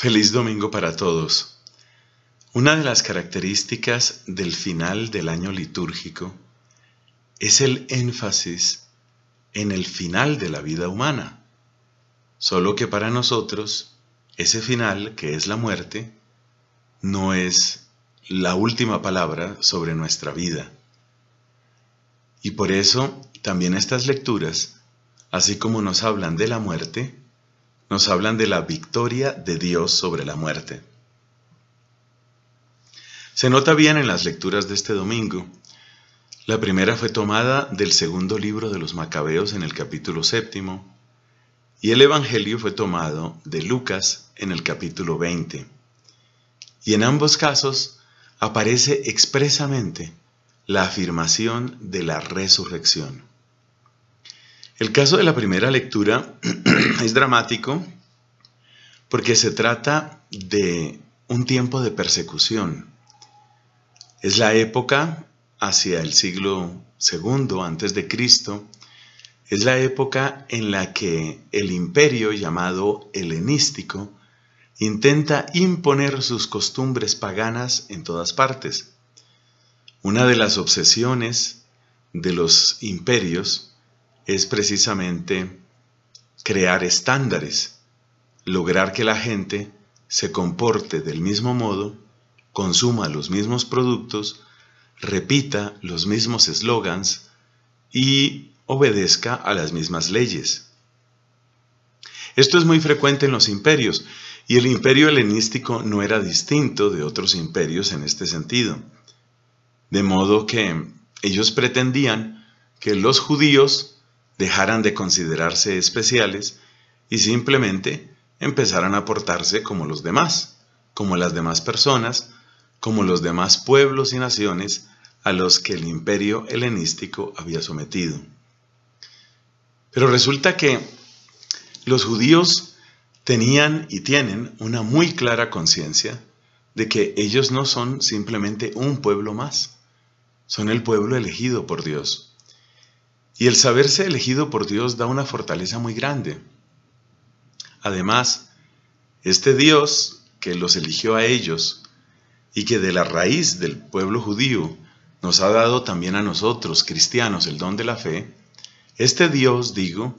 Feliz domingo para todos. Una de las características del final del año litúrgico es el énfasis en el final de la vida humana, solo que para nosotros ese final, que es la muerte, no es la última palabra sobre nuestra vida. Y por eso también estas lecturas, así como nos hablan de la muerte, nos hablan de la victoria de Dios sobre la muerte. Se nota bien en las lecturas de este domingo. La primera fue tomada del segundo libro de los Macabeos en el capítulo séptimo y el Evangelio fue tomado de Lucas en el capítulo 20. Y en ambos casos aparece expresamente la afirmación de la resurrección. El caso de la primera lectura es dramático porque se trata de un tiempo de persecución. Es la época hacia el siglo II antes de Cristo. Es la época en la que el imperio llamado helenístico intenta imponer sus costumbres paganas en todas partes. Una de las obsesiones de los imperios es precisamente crear estándares, lograr que la gente se comporte del mismo modo, consuma los mismos productos, repita los mismos eslogans y obedezca a las mismas leyes. Esto es muy frecuente en los imperios, y el imperio helenístico no era distinto de otros imperios en este sentido. De modo que ellos pretendían que los judíos dejaran de considerarse especiales y simplemente empezaran a portarse como los demás, como las demás personas, como los demás pueblos y naciones a los que el imperio helenístico había sometido. Pero resulta que los judíos tenían y tienen una muy clara conciencia de que ellos no son simplemente un pueblo más, son el pueblo elegido por Dios y el saberse elegido por Dios da una fortaleza muy grande. Además, este Dios que los eligió a ellos y que de la raíz del pueblo judío nos ha dado también a nosotros, cristianos, el don de la fe, este Dios, digo,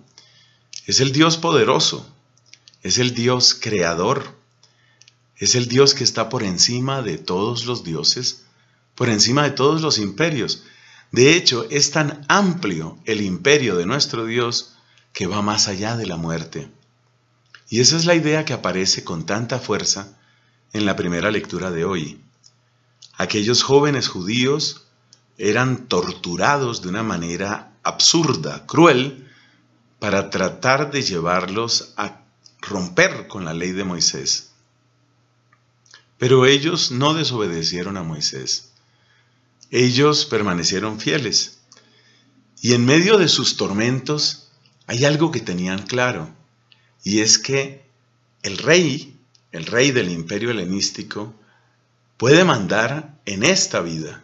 es el Dios poderoso, es el Dios creador, es el Dios que está por encima de todos los dioses, por encima de todos los imperios, de hecho, es tan amplio el imperio de nuestro Dios que va más allá de la muerte. Y esa es la idea que aparece con tanta fuerza en la primera lectura de hoy. Aquellos jóvenes judíos eran torturados de una manera absurda, cruel, para tratar de llevarlos a romper con la ley de Moisés. Pero ellos no desobedecieron a Moisés ellos permanecieron fieles. Y en medio de sus tormentos hay algo que tenían claro, y es que el rey, el rey del imperio helenístico, puede mandar en esta vida,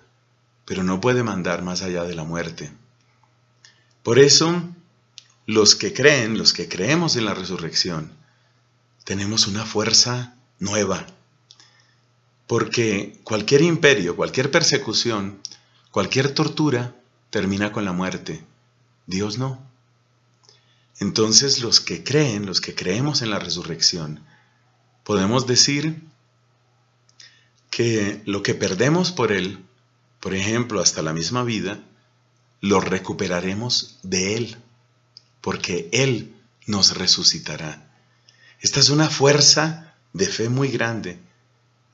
pero no puede mandar más allá de la muerte. Por eso, los que creen, los que creemos en la resurrección, tenemos una fuerza nueva, porque cualquier imperio, cualquier persecución, cualquier tortura termina con la muerte. Dios no. Entonces los que creen, los que creemos en la resurrección, podemos decir que lo que perdemos por Él, por ejemplo, hasta la misma vida, lo recuperaremos de Él, porque Él nos resucitará. Esta es una fuerza de fe muy grande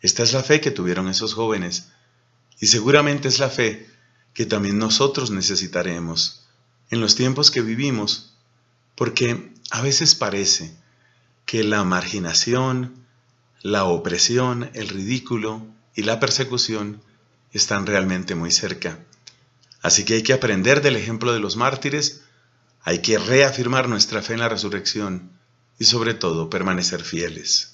esta es la fe que tuvieron esos jóvenes y seguramente es la fe que también nosotros necesitaremos en los tiempos que vivimos, porque a veces parece que la marginación, la opresión, el ridículo y la persecución están realmente muy cerca. Así que hay que aprender del ejemplo de los mártires, hay que reafirmar nuestra fe en la resurrección y sobre todo permanecer fieles.